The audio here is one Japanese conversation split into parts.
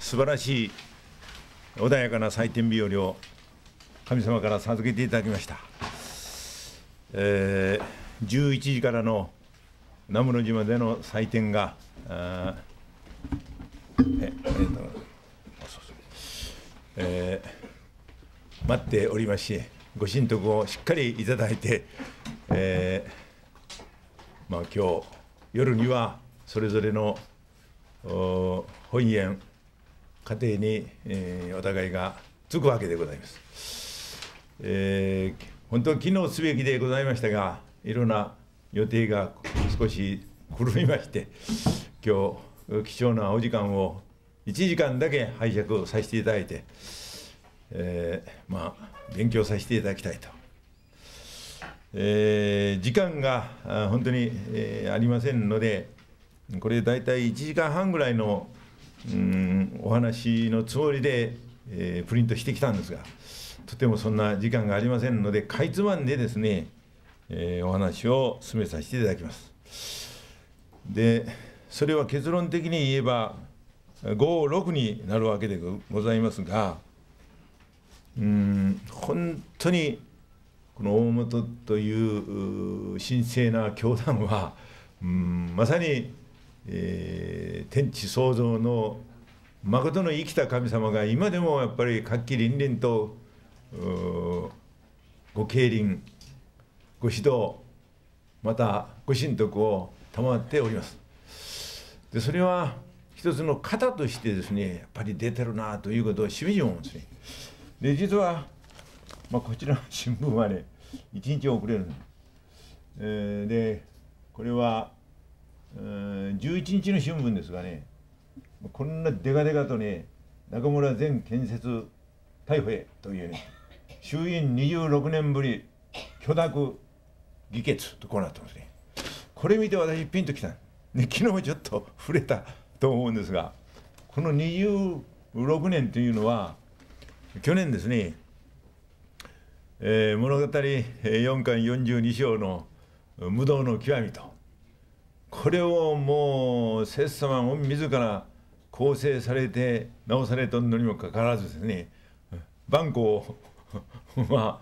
素晴らしい穏やかな祭典日和を神様から授けていただきました、えー、11時からの名室島での祭典がええーえー、待っておりますしご神徳をしっかりいただいて、えー、まあ今日夜にはそれぞれの本園家庭に、えー、お互いがつくわけでございます。えー、本当、機能すべきでございましたが、いろんな予定が少し狂いまして、今日貴重なお時間を1時間だけ拝借させていただいて、えー、まあ、勉強させていただきたいと。えー、時間が本当に、えー、ありませんので、これ大体1時間半ぐらいのうんお話のつもりで、えー、プリントしてきたんですがとてもそんな時間がありませんのでかいつまんでですね、えー、お話を進めさせていただきます。でそれは結論的に言えば56になるわけでございますがうん本当にこの大本という神聖な教団はうんまさにえー、天地創造の誠の生きた神様が今でもやっぱり活気凛々とご経輪ご指導またご神徳を賜っております。でそれは一つの型としてですねやっぱり出てるなということをしみじみ思うんですね。で実は、まあ、こちらの新聞はね一日遅れるんです。えー、でこれは11日の新聞ですがね、こんなでかでかとね、中村前建設逮捕へというね、衆院26年ぶり許諾議決とこうなってますね。これ見て私ピンときた、ね、昨日ちょっと触れたと思うんですが、この26年というのは、去年ですね、えー、物語4巻42章の無道の極みとこれをもう拙様は自ら構成されて直されたのにもかかわらずですね万古あ、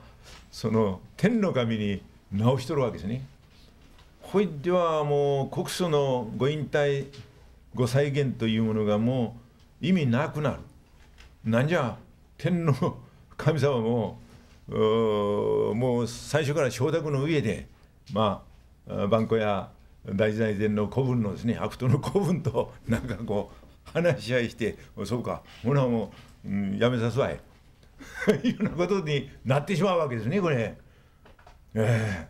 その天の神に直しとるわけですね。ほいではもう国書のご引退ご再現というものがもう意味なくなる。なんじゃ天の神様ももう最初から承諾の上でまあ万古や大財前の古文のですね白頭の古文となんかこう話し合いして「そうかほなもう、うん、やめさすわい」いうようなことになってしまうわけですねこれ。えー、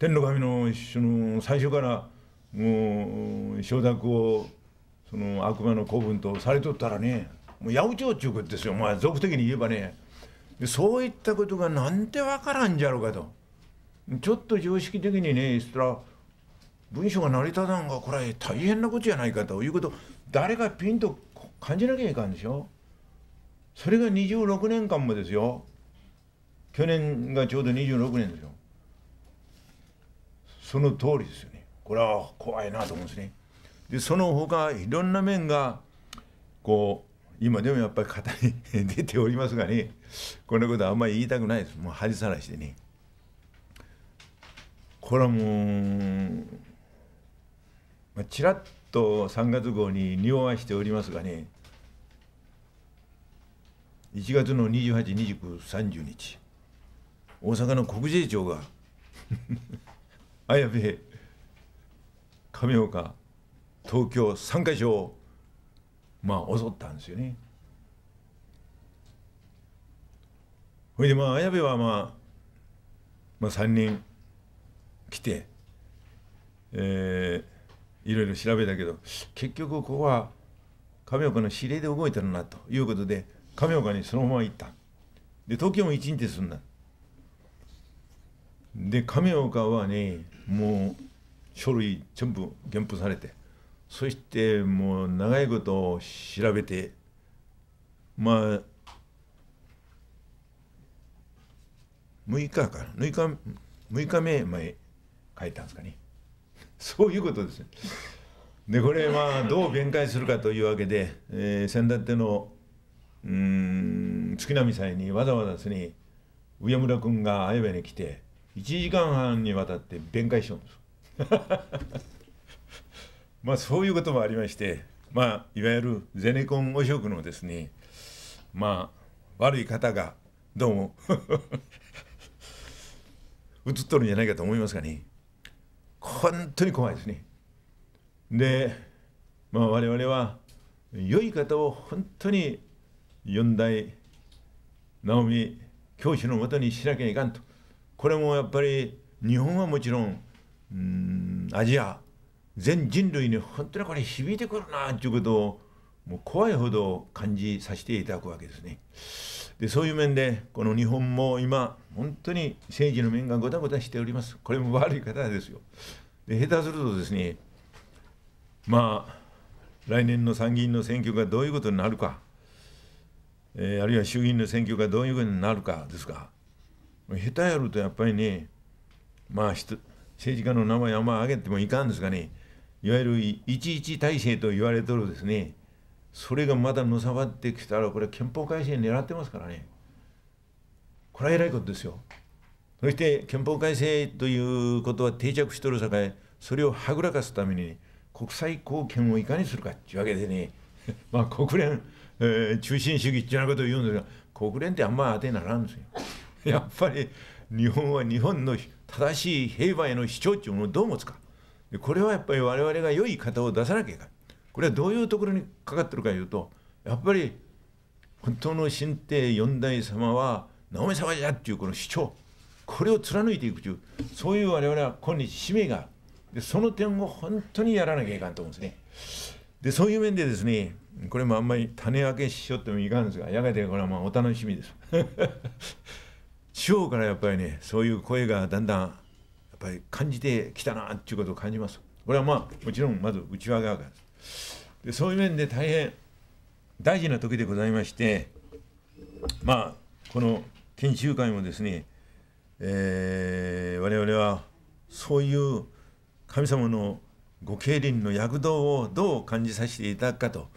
天の神のその最初からもう承諾をその悪魔の古文とされとったらねもう八百長っちゅうことですよ、まあ、俗的に言えばねそういったことがなんて分からんじゃろうかとちょっと常識的にねそら文章が成り立たんがこれ大変なことじゃないかということ誰かピンと感じなきゃいかんでしょそれが26年間もですよ去年がちょうど26年ですよその通りですよねこれは怖いなと思うんですねでその他いろんな面がこう今でもやっぱり型に出ておりますがねこんなことはあんまり言いたくないですもう恥さらしでねこれはもうまあ、ちらっと3月号に匂わしておりますがね1月の282930日大阪の国税庁が綾部亀岡東京3か所をまあ襲ったんですよね。ほいでまあ綾部はまあ、まあ、3人来てえーいろいろ調べたけど結局ここは亀岡の指令で動いたるなということで亀岡にそのまま行ったで東京も一日すんだで亀岡はねもう書類全部添付されてそしてもう長いことを調べてまあ6日か6日6日目前書いたんですかねそういうことですでこれはどう弁解するかというわけで、えー、先だってのうん月並祭にわざわざですね上村君が綾部に来て1時間半にわたって弁解しようんです。まあそういうこともありましてまあいわゆるゼネコン汚職のですねまあ悪い方がどうも 映っとるんじゃないかと思いますがね。本当に怖いですね。で、まあ、我々は良い方を本当に四代直美教師のもとにしなきゃいかんとこれもやっぱり日本はもちろんうんアジア全人類に本当にこれ響いてくるなということをもう怖いほど感じさせていただくわけですね。でそういう面でこの日本も今本当に政治の面がごたごたしております。これも悪い方ですよ。で下手するとですねまあ来年の参議院の選挙がどういうことになるか、えー、あるいは衆議院の選挙がどういうことになるかですが下手やるとやっぱりねまあ政治家の名前あんま上げてもいかんですがねいわゆる11体制と言われとるですねそれがまだのさばってきたらこれ憲法改正狙ってますからねこれは偉いことですよそして憲法改正ということは定着しとるさかいそれをはぐらかすために国際貢献をいかにするかっていうわけでね まあ国連、えー、中心主義っていうようなことを言うんですが国連ってあんま当てにならんですよ やっぱり日本は日本の正しい平和への主張っていうものをどう持つかこれはやっぱり我々が良い方を出さなきゃいけないこれはどういうところにかかってるかいうとやっぱり本当の神帝四代様は直美様じゃっていうこの主張これを貫いていくというそういう我々は今日使命がでその点を本当にやらなきゃいかんと思うんですね。でそういう面でですねこれもあんまり種明けしよってもいかんですがやがてこれはまあお楽しみです。地方からやっぱりねそういう声がだんだんやっぱり感じてきたなっていうことを感じます。これはまあもちろんまず内輪側からです。でそういう面で大変大事な時でございましてまあこの研修会もですね、えー、我々はそういう神様のご経輪の躍動をどう感じさせていただくかと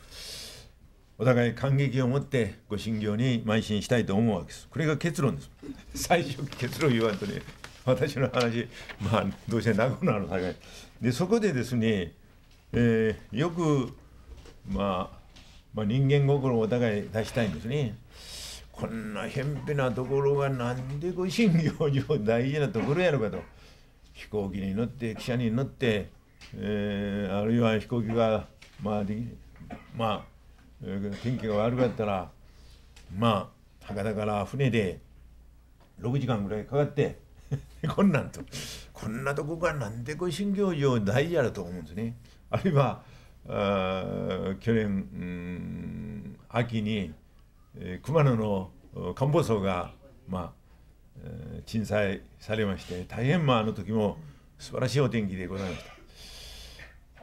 お互い感激を持ってご信業に邁進したいと思うわけです。これが結論です。最初結論言わんとね私の話まあどうせ長くなるのでそこでですねえー、よく、まあ、まあ人間心をお互い出したいんですね。こんなへんぴなところがなんでご信行上大事なところやろかと飛行機に乗って汽車に乗って、えー、あるいは飛行機がまあまあ、天気が悪かったらまあ博多から船で6時間ぐらいかかって こんなんとこんなとこがなんでご信行上大事やろと思うんですね。あるいは去年、秋に、えー、熊野の官房総が、まあえー、震災されまして大変まああの時も素晴らしいお天気でございまし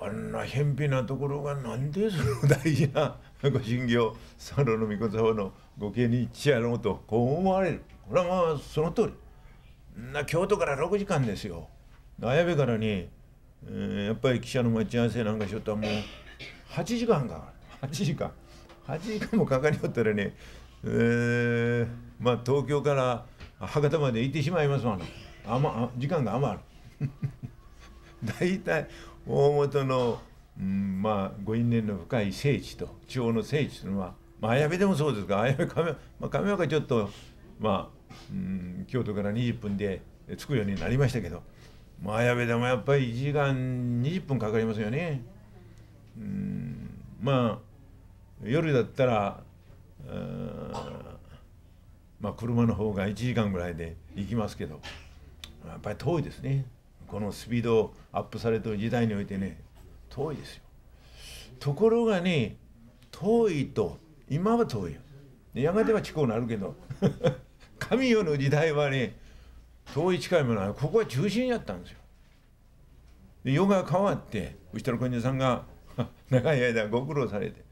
た。あんな偏僻なところがなんでその 大事なご神業三郎の御子様のご家に一やろうとこう思われるこれはまあその通りな京都から6時間ですよ綾部からにえー、やっぱり記者の待ち合わせなんかしよったらもう8時間か8時間8時間もかかりよったらね、えー、まあ東京から博多まで行ってしまいますもんあ、ま、時間が余る 大体大本の、うん、まあご因縁の深い聖地と地方の聖地というのは、まあ、綾部でもそうですが綾部亀,、まあ、亀岡ちょっとまあ、うん、京都から20分で着くようになりましたけど。まあ、綾部でもやっぱり1時間20分かかりますよね。うん、まあ、夜だったら、まあ、車の方が1時間ぐらいで行きますけど、やっぱり遠いですね。このスピードアップされてる時代においてね、遠いですよ。ところがね、遠いと、今は遠いよ。やがては遅高になるけど、神代の時代はね、遠い近いもない、ここは中心やったんですよで世が変わってうちの患者さんが 長い間ご苦労されて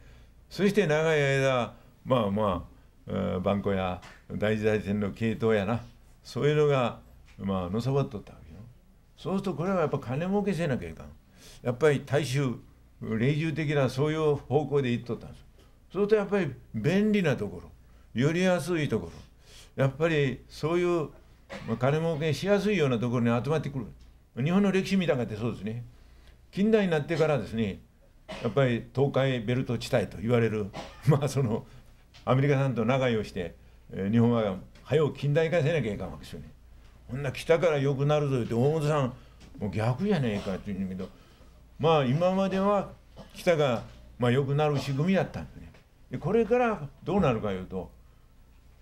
そして長い間まあまあ番古や大事代線の系統やなそういうのがまあのさばっとったわけよそうするとこれはやっぱ金儲けせなきゃいかんやっぱり大衆霊獣的なそういう方向でいっとったんですそうするとやっぱり便利なところより安いところやっぱりそういう金儲けしやすいようなところに集まってくる日本の歴史見たかってそうですね近代になってからですねやっぱり東海ベルト地帯と言われる まあそのアメリカさんと長居をして、え日本は早う近代化せなきゃいかんわけですよねこんな北から良くなるぞ言って大本さんもう逆じゃねえかって言うんだけどまあ今までは北がまあ良くなる仕組みだったんですねでこれからどうなるかいうと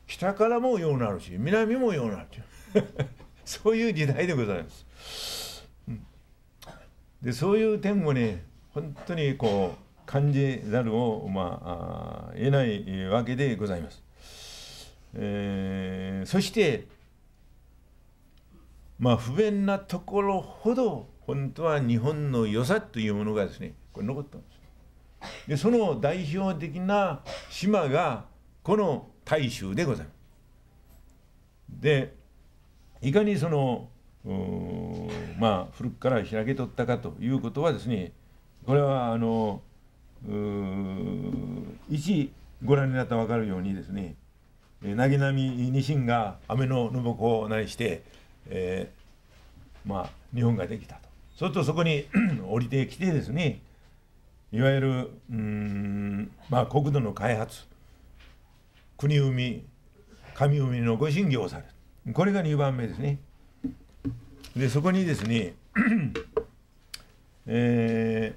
北からもようなるし南もようなるっていう そういう時代でございます。でそういう点もね本当にこう感じざるを、まあ、あ得ないわけでございます。えー、そしてまあ不便なところほど本当は日本の良さというものがですねこれ残ったんです。でその代表的な島がこの大衆でございます。でいかにそのまあ古くから開けとったかということはですねこれはあの一ご覧になったら分かるようにですねなぎなみにしんが雨のぬぼこをなりして、えー、まあ日本ができたと。そうするとそこに 降りてきてですねいわゆるうんまあ国土の開発国海上海のご神業をされるこれが2番目ですね。で、そこにですね、え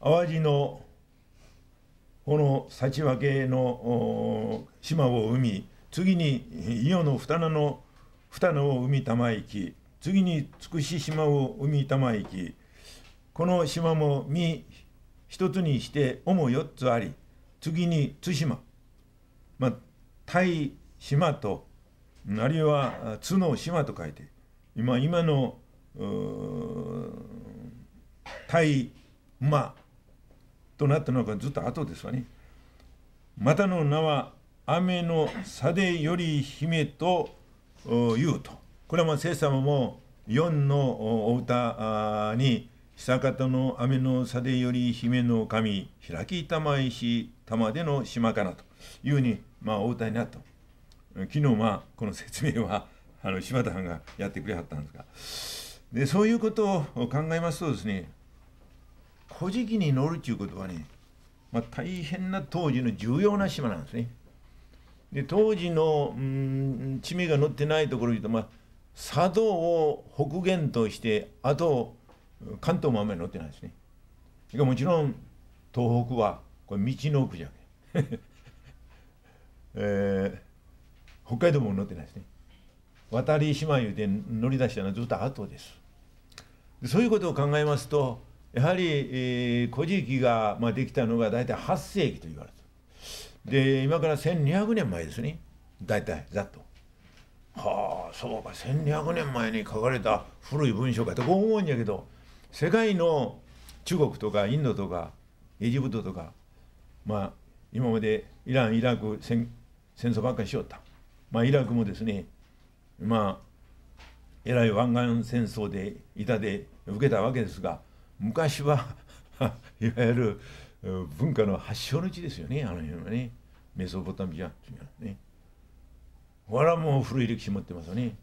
ー、淡路のこの幸分けの島を生み、次に伊予の二名の二名を生み玉行き、次につくし島を生み玉行き、この島も身一つにして主四つあり次に対馬まあ対島とあるいは津の島と書いて今今の対馬となったのがずっと後ですわね。またの名は雨の差でより姫と言うと。これはまあ聖様も4のお歌に久方の雨の差でより姫の神開きい石玉での島かなというふうにまあお歌になった。昨日はこの説明はあの柴田さんがやってくれはったんですがでそういうことを考えますとですね「古事記」に載るということはね、まあ、大変な当時の重要な島なんですね。で当時の、うん、地名が載ってないところで言うと、まあ、佐渡を北限としてあと関東もあんまり載ってないですね。もちろん東北はこれ道の奥じゃん。えー北海道も乗ってないですね渡り島湯で乗り出したのはずっと後ですでそういうことを考えますとやはり、えー、古事記が、まあ、できたのが大体8世紀と言われてで今から1200年前ですね大体ざっとはあそうか1200年前に書かれた古い文章かとこう思うんやけど世界の中国とかインドとかエジプトとかまあ今までイランイラク戦戦争ばっかりしよったまあ、イラクもですね、まあ、えらい湾岸戦争で板で受けたわけですが昔は いわゆる文化の発祥の地ですよねあの辺はねメソポタミアっていうのはね。我らも古い歴史持ってますよね。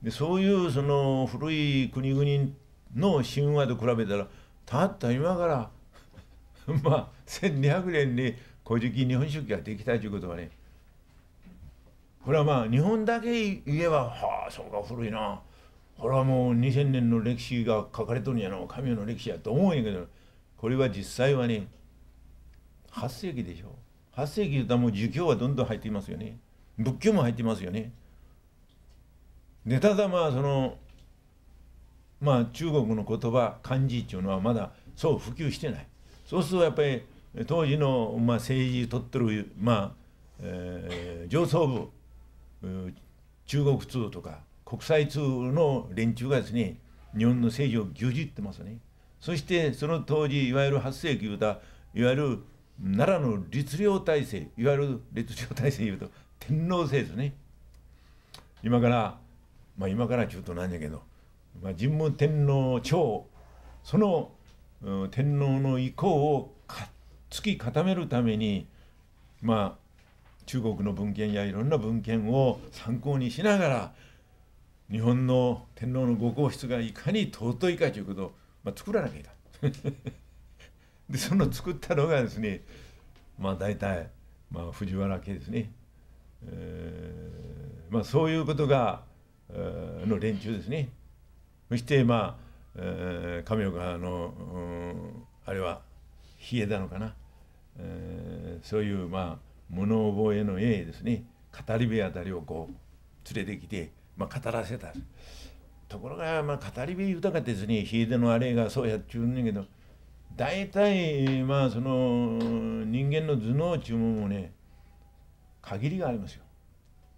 でそういうその古い国々の神話と比べたらたった今から まあ1200年に「古事記日本書紀」ができたということはねこれはまあ日本だけ言えばはあそうか古いなこれはもう2000年の歴史が書かれとるんやな神の歴史やと思うんやけどこれは実際はね8世紀でしょ8世紀言たらもう儒教はどんどん入っていますよね仏教も入ってますよねでただまあそのまあ中国の言葉漢字っていうのはまだそう普及してないそうするとやっぱり当時のまあ政治取ってるまあえー、上層部中国通とか国際通の連中がですね日本の政治を牛耳ってますねそしてその当時いわゆる8世紀言うたいわゆる奈良の律令体制いわゆる律令体制いうと天皇制ですね今からまあ今からちょっとなんやけど、まあ、神武天皇朝その、うん、天皇の意向をか突き固めるためにまあ中国の文献やいろんな文献を参考にしながら日本の天皇のご皇室がいかに尊いかということを、まあ、作らなきゃいけない。でその作ったのがですねまあ大体、まあ、藤原家ですね、えーまあ、そういうことが、えー、の連中ですねそしてまあ、えー、亀岡の、うん、あれは冷えたのかな、えー、そういうまあ物覚えの鋭ですね語り部あたりをこう連れてきて、まあ、語らせたところが、まあ、語り部豊かですね秀でのあれがそうやっちゅうんだけど大体まあその人間の頭脳注文もね限りがありますよ。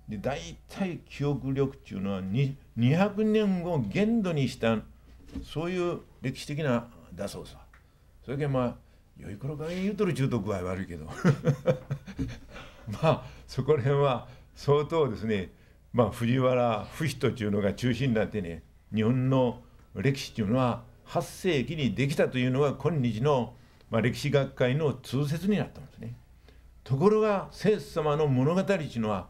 で大体記憶力っていうのは200年後限度にしたそういう歴史的なだそうさ。それけまあよいこの加減言うとる中毒合悪いけど まあそこら辺は相当ですねまあ藤原不人というのが中心になってね日本の歴史というのは8世紀にできたというのが今日の、まあ、歴史学会の通説になったんですね。ところが聖様の物語というのは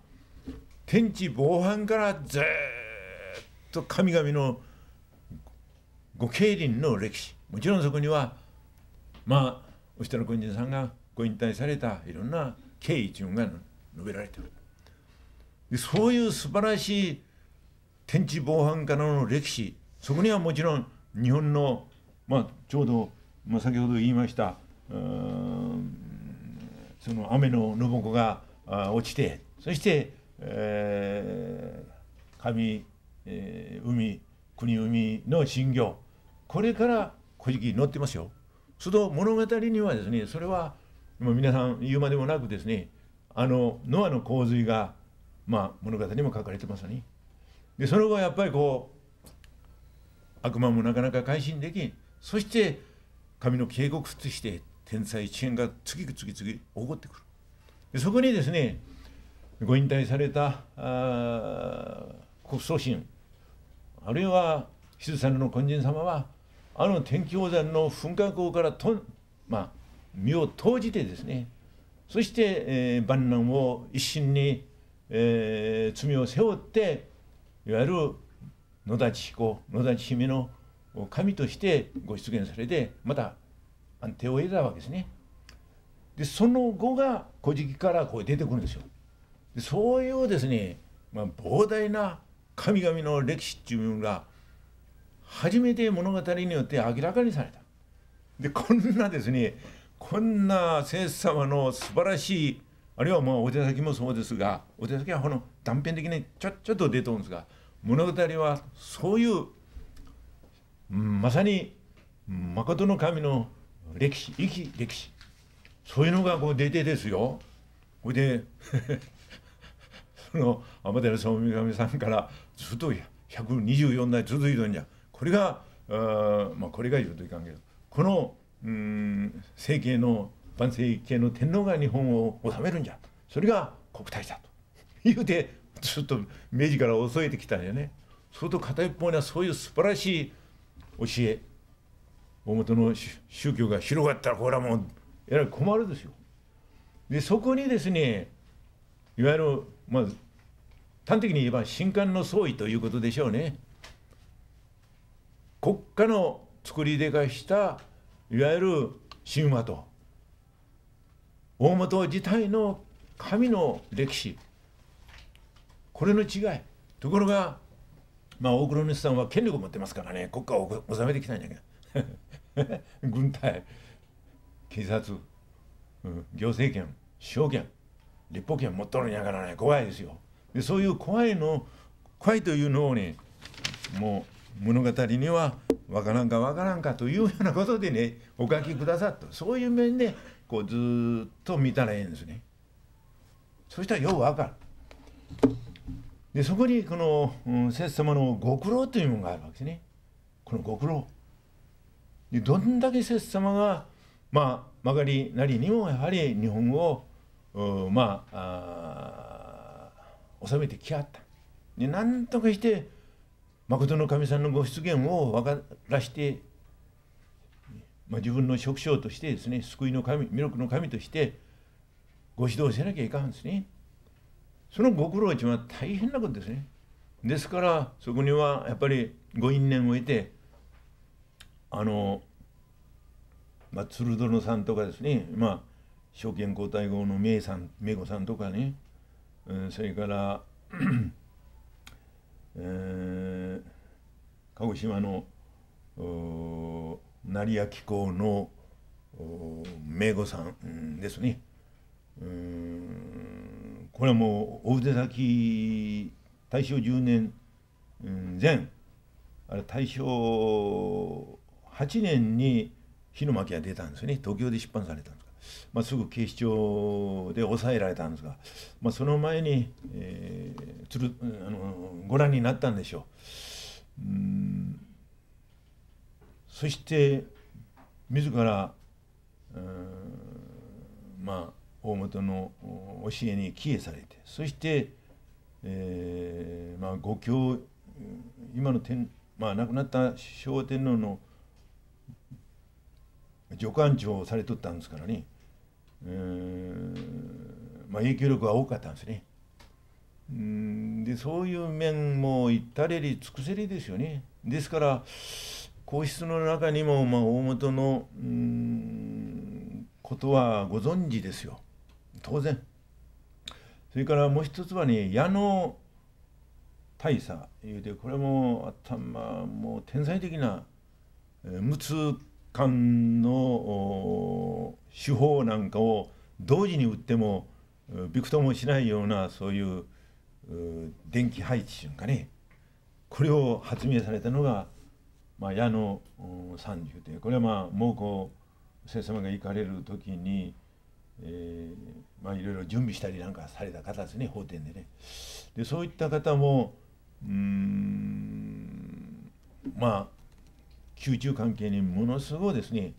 天地防犯からずっと神々のご経輪の歴史もちろんそこにはまあしたら軍人さんがご引退されたいろんな経緯というのが述べられてるでそういう素晴らしい天地防犯かの歴史そこにはもちろん日本の、まあ、ちょうど、まあ、先ほど言いましたその雨ののぼこが落ちてそして、えー、神、えー、海国海の信仰これから「古事記」載ってますよ。その物語にはですねそれはもう皆さん言うまでもなくですねあのノアの洪水が、まあ、物語にも書かれてますよね。でその後はやっぱりこう悪魔もなかなか改心できんそして神の警告として天才一円が次々次々起こってくる。でそこにですねご引退された国葬神あるいは静さんの根人様はあの天気宝山の噴火口からと、まあ、身を投じてですねそして、えー、万難を一身に、えー、罪を背負っていわゆる野立彦野立姫の神としてご出現されてまた安定を得たわけですね。でその後が「古事記」からこう出てくるんですよ。でそういうですね、まあ、膨大な神々の歴史っていうのが初めて物語によって明らかにされた。でこんなですねこんな聖様の素晴らしいあるいはまあお手先もそうですがお手先はこの断片的にちょっちょっと出とるんですが物語はそういう、まさに誠の神の歴史生き歴史そういうのがこう出てですよほいで その天照大神さんからずっと124代続いとんじゃん。これがあ、まあ、これが言うといかんけどこのうん政権の万世系の天皇が日本を治めるんじゃそれが国体だと言うてずっと明治から襲えてきたんよね。そ当と片一方にはそういう素晴らしい教え大元の宗教が広がったらこれはもうえらい困るですよ。でそこにですねいわゆるまあ端的に言えば新刊の総意ということでしょうね。国家の作り出がしたいわゆる神話と大本自体の神の歴史これの違いところがまあ大黒主さんは権力を持ってますからね国家を治めてきたんやけど 軍隊警察、うん、行政権証券立法権持っとるんやからね怖いですよでそういう怖いの怖いというのをねもう物語にはわからんかわからんかというようなことでねお書きくださったそういう面でこうずっと見たらええんですね。そしたらようわかる。でそこにこの、うん、様のご苦労というものがあるわけですね。このご苦労。でどんだけ節様がまあ曲がりなりにもやはり日本をまああ収めてきはった。で何とかして誠の神さんのご出現を分からして、まあ、自分の職匠としてですね救いの神魅力の神としてご指導せなきゃいかんですねそのご苦労とは大変なことですねですからそこにはやっぱりご因縁を得てあの、まあ、鶴殿さんとかですねまあ証券皇太后の名さん明子さんとかね、うん、それからえー、鹿児島の成明機の名護さんですね。これはもう大手先大正10年前あれ大正8年に「火の巻」が出たんですよね東京で出版されたまあ、すぐ警視庁で抑えられたんですが、まあ、その前に、えー、つるあのご覧になったんでしょう。うんそして自らまあ大本の教えに帰依されてそして、えーまあ、ご教今の天、まあ、亡くなった昭和天皇の助官長をされとったんですからねまあ、影響力が多かったんですね。うんでそういう面も至れり尽くせりですよね。ですから皇室の中にも、まあ、大元のうんことはご存知ですよ当然。それからもう一つはね矢野大佐いうてこれも頭もう天才的な無痛管の手法なんかを同時に打ってもびくともしないようなそういう電気配置というかねこれを発明されたのが、まあ、矢野三十でこれはまあ猛古先生様が行かれる時に、えー、まあ、いろいろ準備したりなんかされた方ですね法典でね。でそういった方もうんまあ宮中関係にものすごいですね、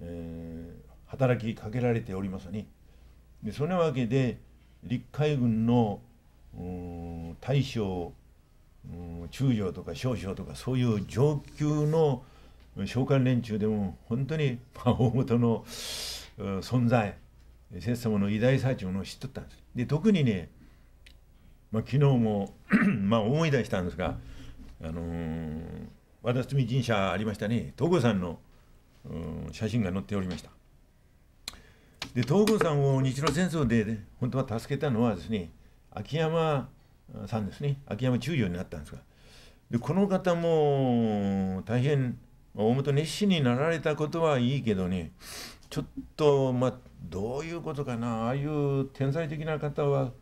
えー、働きかけられておりますね。でそのわけで陸海軍の大将中将とか少将とかそういう上級の召喚連中でも本当に大元の存在摂様の偉大さ中のを知っとったんです。で特にね、まあ、昨日も まあ思い出したんですが、あのー和田神社ありましたね東郷さんの、うん、写真が載っておりましたで東郷さんを日露戦争で、ね、本当は助けたのはですね秋山さんですね秋山中将になったんですがでこの方も大変大本熱心になられたことはいいけどねちょっとまあどういうことかなああいう天才的な方は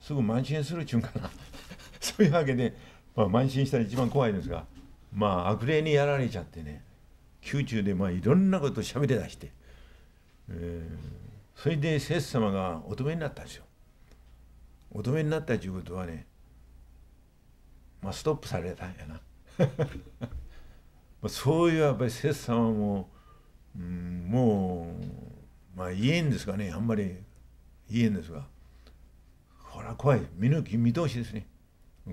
すぐ満身するちゅうんかな そういうわけでまあ、慢心したら一番怖いんですが、まあ、悪霊にやられちゃってね宮中でまあいろんなことしゃべりだして、えー、それでセス様が乙女になったんですよ。乙女になったということはね、まあ、ストップされたんやな。そういうやっぱりセス様も、うん、もう、まあ、言えんですかねあんまり言えんですがこれは怖い見抜き見通しですね。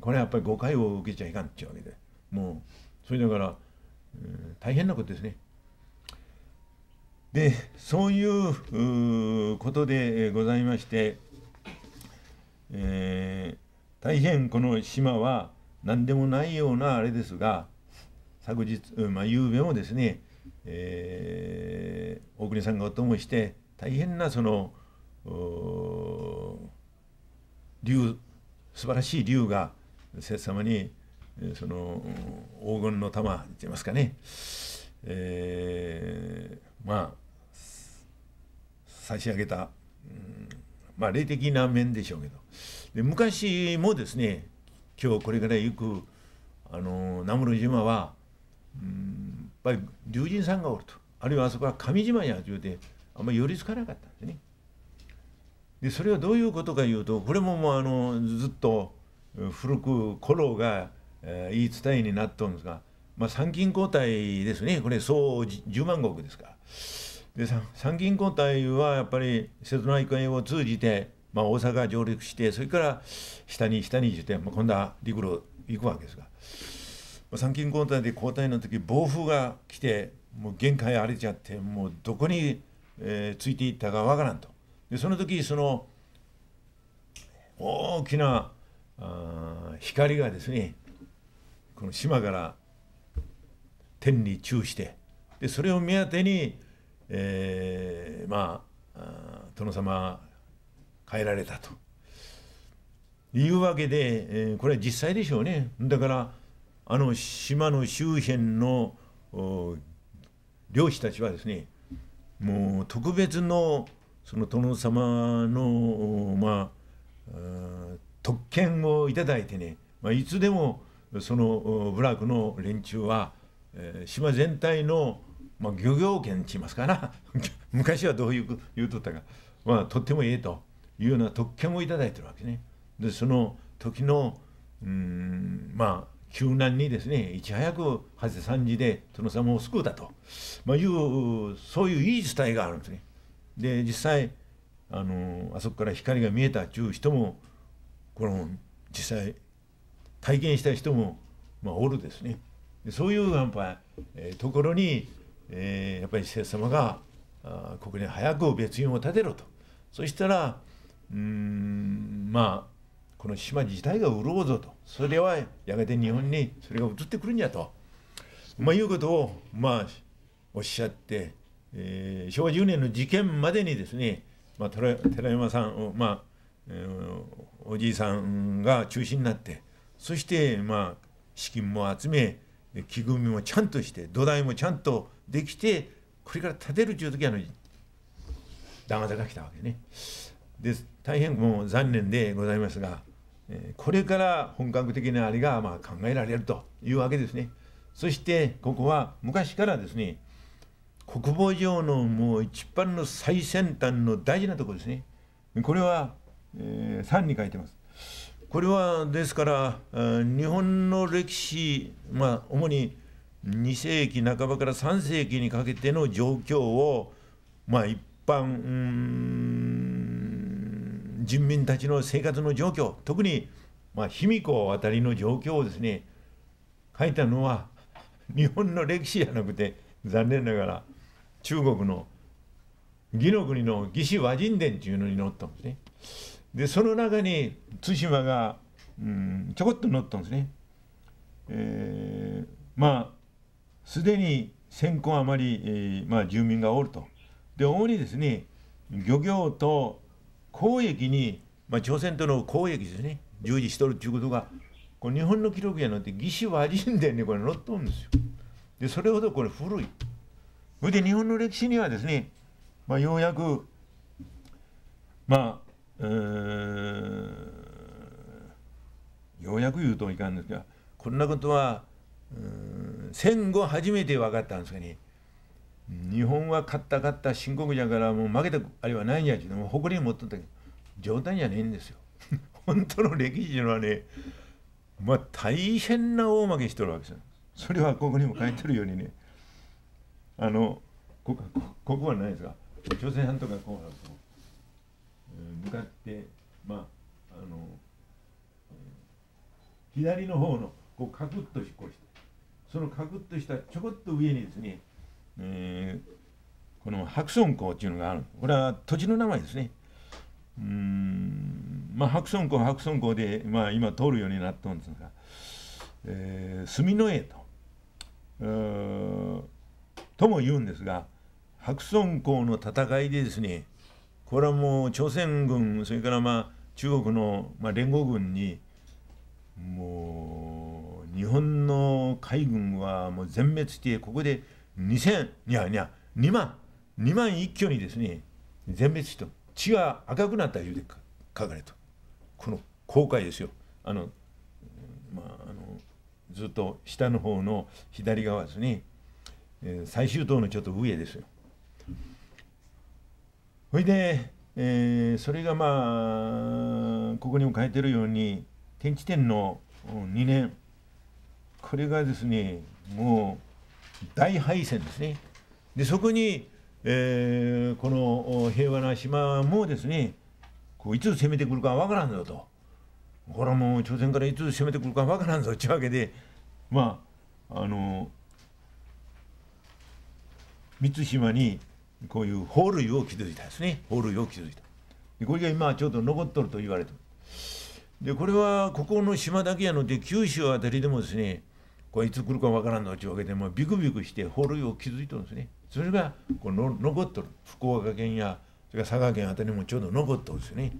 これはやっぱり誤解を受けちゃいかんっちゅうわけでもうそれだから、うん、大変なことですね。でそういうことでございまして、えー、大変この島は何でもないようなあれですが昨日、まあ、夕べもですね、えー、大国さんがお供して大変なその竜素晴らしい竜が聖様にその黄金の玉って言いますかね、えー、まあ差し上げた、うん、まあ霊的な面でしょうけどで昔もですね今日これから行くあの名室島は、うん、やっぱり龍神さんがおるとあるいはあそこは上島やというてあんまり寄りつかなかったんですね。でそれはどういうことかいうとこれももうあのずっと古く頃が、え言い伝えになったんですが、まあ、参勤交代ですねこれ総10万石ですか。で参勤交代はやっぱり瀬戸内海を通じて、まあ、大阪上陸してそれから下に下にして、まあ、今度は陸路行くわけですが、まあ、参勤交代で交代の時暴風が来てもう限界荒れちゃってもうどこに、えー、ついていったかわからんとでその時その大きな光がですねこの島から天に忠してでそれを目当てに、えー、まあ殿様変えられたというわけで、えー、これは実際でしょうねだからあの島の周辺の漁師たちはですねもう特別のその殿様のまあ特権をいただいてね、まあ、いつでもその部落の連中は、えー、島全体の、まあ、漁業権ちいますかな 昔はどういう言うとったか、まあ、とってもええというような特権をいただいてるわけね。でその時のうんまあ救難にですねいち早く長谷三次で殿様を救うたと、まあ、いうそういういい伝えがあるんですね。で実際あのあそこから光が見えたっちゅう人もこれも実際体験した人も、まあ、おるですねそういうやっぱ、えー、ところに、えー、やっぱり施設様があここに早く別院を建てろとそしたらうんまあこの島自体が潤うぞとそれはやがて日本にそれが移ってくるんやと、まあ、いうことをまあおっしゃって、えー、昭和10年の事件までにですね、まあ、寺山さんをまあおじいさんが中心になってそしてまあ資金も集め木組みもちゃんとして土台もちゃんとできてこれから建てるという時は段方が来たわけね。で大変もう残念でございますが、えこれから本格的なあれがまあ考えられるというわけですね。そしてここは昔からですね国防上のもう一番の最先端の大事なところですね。これはえー、3に書いてます。これはですから日本の歴史、まあ、主に2世紀半ばから3世紀にかけての状況を、まあ、一般人民たちの生活の状況特に、卑弥呼あたりの状況をですね書いたのは日本の歴史じゃなくて残念ながら中国の義の国の義士和人伝というのに載ったんですね。でその中に対馬が、うん、ちょこっと乗ったんですね。えー、まあすでに先行あまり、えー、まあ、住民がおると。で主にですね漁業と交易に、まあ、朝鮮との交易ですね従事しとるっていうことがこれ日本の記録やなくて義士はいんにこれ乗っとるんですよ。でそれほどこれ古い。で日本の歴史にはですね、まあ、ようやくまあうようやく言うといかんですがこんなことは戦後初めて分かったんですがね日本は勝った勝った新国じゃからもう負けたあれはないんやちゅうの誇りに持っとったけど冗談じゃねえんですよ 本当の歴史というのはねまあ大変な大負けしとるわけですよそれはここにも書いてるようにねあのこここはないですが朝鮮半島がこうなすよ。向かって、まああの左の方のこうカクッと引っ越してそのカクッとしたちょこっと上にですね、えー、この白村港っていうのがあるこれは土地の名前ですねうんまあ白村港白村港で、まあ、今通るようになったんですが、えー、住の江ととも言うんですが白村港の戦いでですねこれはもう朝鮮軍それからまあ中国の、まあ、連合軍にもう日本の海軍はもう全滅してここで2000にゃにゃ2万2万一挙にですね全滅して血が赤くなったいうで書かれたこの後悔ですよあの,、まあ、あのずっと下の方の左側ですね、え最終塔のちょっと上ですよ。それで、えー、それがまあここにも書いてるように天地天の2年これがですねもう大敗戦ですね。でそこに、えー、この平和な島もですねこういつ攻めてくるかわからんぞとこれはもう朝鮮からいつ攻めてくるかわからんぞっちゅうわけでまああの満島にこういう法類を築いたんですね法類を築いたでこれが今ちょうど残っとると言われてでこれはここの島だけやので九州あたりでもですねこれいつ来るかわからんのちゅうわけでもビクビクして法類を築いてるんですねそれがこの残っとる福岡県やそれから佐賀県あたりもちょうど残っとるんですよね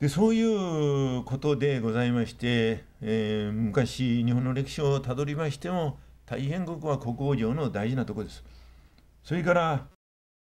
でそういうことでございまして、えー、昔日本の歴史をたどりましても大変ここは国王城の大事なとこです。So you're gonna